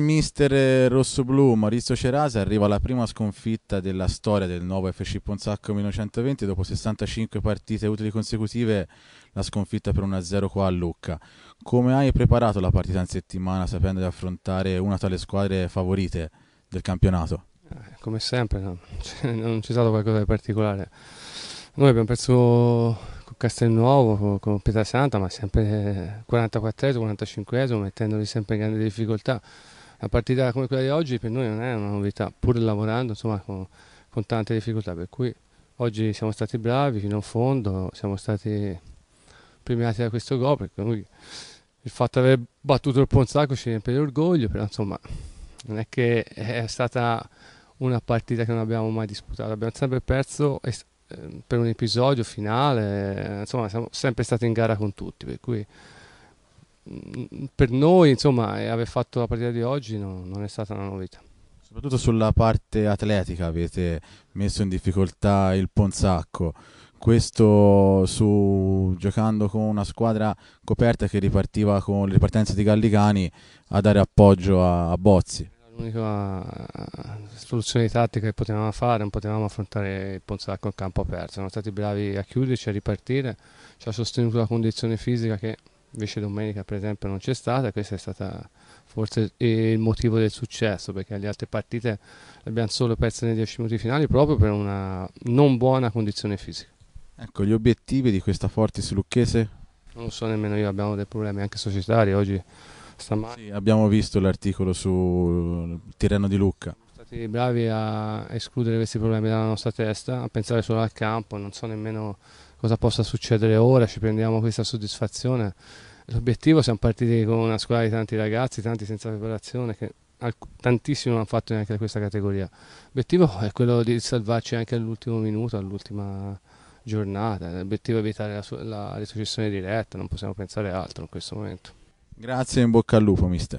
mister eh, rosso-blu Maurizio Cerasa arriva alla prima sconfitta della storia del nuovo FC Ponzacco 1920 dopo 65 partite utili consecutive la sconfitta per 1-0 qua a Lucca come hai preparato la partita in settimana sapendo di affrontare una tra le squadre favorite del campionato? Eh, come sempre no. Cioè, non c'è stato qualcosa di particolare noi abbiamo perso con Castelnuovo, con Pietrasanta, ma sempre 44 45 mettendoli sempre in grande difficoltà una partita come quella di oggi per noi non è una novità, pur lavorando insomma, con, con tante difficoltà, per cui oggi siamo stati bravi fino a fondo, siamo stati premiati da questo gol, per cui il fatto di aver battuto il Ponzacco ci riempie di orgoglio, però insomma non è che è stata una partita che non abbiamo mai disputato, abbiamo sempre perso eh, per un episodio finale, insomma siamo sempre stati in gara con tutti, per cui Mm, per noi, insomma, aver fatto la partita di oggi no, non è stata una novità. Soprattutto sulla parte atletica avete messo in difficoltà il Ponzacco. Questo su, giocando con una squadra coperta che ripartiva con le ripartenze di Galligani a dare appoggio a, a Bozzi. L'unica eh, soluzione di tattica che potevamo fare, non potevamo affrontare il Ponzacco in campo aperto. Siamo stati bravi a chiuderci, cioè a ripartire, ci ha sostenuto la condizione fisica che invece domenica per esempio non c'è stata, questo è stato forse il motivo del successo perché le altre partite le abbiamo solo perse nei 10 minuti finali proprio per una non buona condizione fisica. Ecco, gli obiettivi di questa Fortis Lucchese? Non lo so nemmeno io, abbiamo dei problemi anche societari oggi. stamattina Sì, abbiamo visto l'articolo sul Tirreno di Lucca. Siamo stati bravi a escludere questi problemi dalla nostra testa, a pensare solo al campo, non so nemmeno cosa possa succedere ora, ci prendiamo questa soddisfazione. L'obiettivo, siamo partiti con una squadra di tanti ragazzi, tanti senza preparazione, che tantissimi non hanno fatto neanche da questa categoria. L'obiettivo è quello di salvarci anche all'ultimo minuto, all'ultima giornata. L'obiettivo è evitare la, la retrocessione diretta, non possiamo pensare altro in questo momento. Grazie e in bocca al lupo, mister.